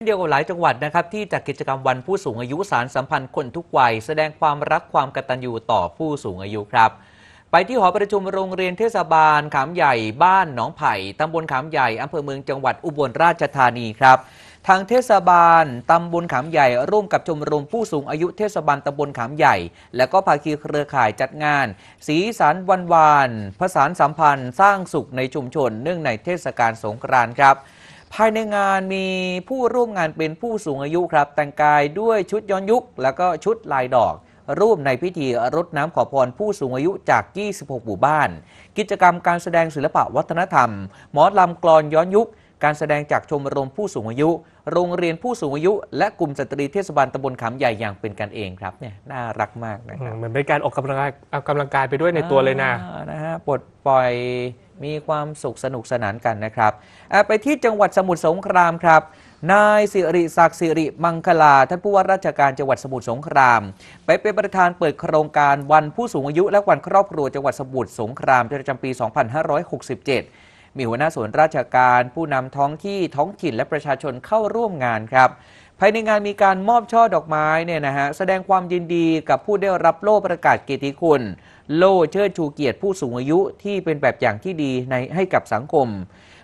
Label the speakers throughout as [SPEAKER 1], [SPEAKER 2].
[SPEAKER 1] เดียวกับหลายจังหวัดนะครับที่จัดกิจกรรมวันผู้สูงอายุสารสัมพันธ์คนทุกวัยแสดงความรักความกตัญญูต่อผู้สูงอายุครับ ไปที่หอประชุมโรงเรียนเทศบาลขามใหญ่ บ้านหนองไผ่ตำบลขามใหญ่อำเภอเมืองจังหวัดอุบลราชธานีครับ ทางเทศบาลตำบลขามใหญ่ ร่วมกับชมรมผู้สูงอายุเทศบาลตำบลขามใหญ่และก็ภาคีเครือข่ายจัดงาน สีสันวันวาน ผสานสัมพันธ์สร้างสุขในชุมชน เนื่องในเทศกาลสงกรานต์ครับภายในงานมีผู้ร่วมงานเป็นผู้สูงอายุครับ แต่งกายด้วยชุดย้อนยุคแล้วก็ชุดลายดอกร่วมในพิธีรดน้ำขอพรผู้สูงอายุ จาก26หมู่บ้าน กิจกรรมการแสดงศิลปะวัฒนธรรมหมอลำกลอนย้อนยุค การแสดงจากชมรมผู้สูงอายุ โรงเรียนผู้สูงอายุ และกลุ่มสตรีเทศบาลตำบลขามใหญ่อย่างเป็นกันเองครับเนี่ยน่ารักมากนะครับ เหมือนเป็นการออกกำลังกายออกกำลังกายไปด้วยในตัวเลยนะนะฮะปลดปล่อยมีความสุขสนุกสนานกันนะครับ ไปที่จังหวัดสมุทรสงครามครับ นายสิริศักดิ์สิริมังคลาท่านผู้ว่าราชการจังหวัดสมุทรสงคราม ไปเป็นประธานเปิดโครงการวันผู้สูงอายุและวันครอบครัวจังหวัดสมุทรสงครามประจำปี 2567 มีหัวหน้าส่วนราชการ ผู้นำท้องที่ท้องถิ่นและประชาชนเข้าร่วมงานครับภายในงานมีการมอบช่อดอกไม้เนี่ยนะฮะแสดงความยินดีกับผู้ได้รับโล่ประกาศเกียรติคุณ โล่เชิดชูเกียรติผู้สูงอายุที่เป็นแบบอย่างที่ดีในให้กับสังคม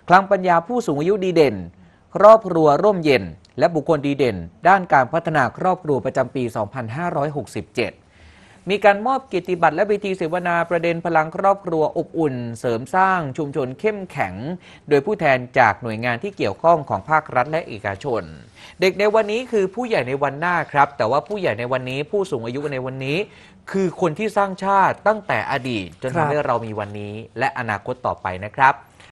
[SPEAKER 1] คลังปัญญาผู้สูงอายุดีเด่น ครอบครัวร่มเย็นและบุคคลดีเด่น ด้านการพัฒนาครอบครัวประจำปี 2567มีการมอบกิติบัตรและพิธีเสวนาประเด็นพลังครอบครัวอบอุ่นเสริมสร้างชุมชนเข้มแข็ง โดยผู้แทนจากหน่วยงานที่เกี่ยวข้องของภาครัฐและเอกชน เด็กในวันนี้คือผู้ใหญ่ในวันหน้าครับ แต่ว่าผู้ใหญ่ในวันนี้ผู้สูงอายุในวันนี้ คือคนที่สร้างชาติตั้งแต่อดีตจนทำให้เรามีวันนี้และอนาคตต่อไปนะครับ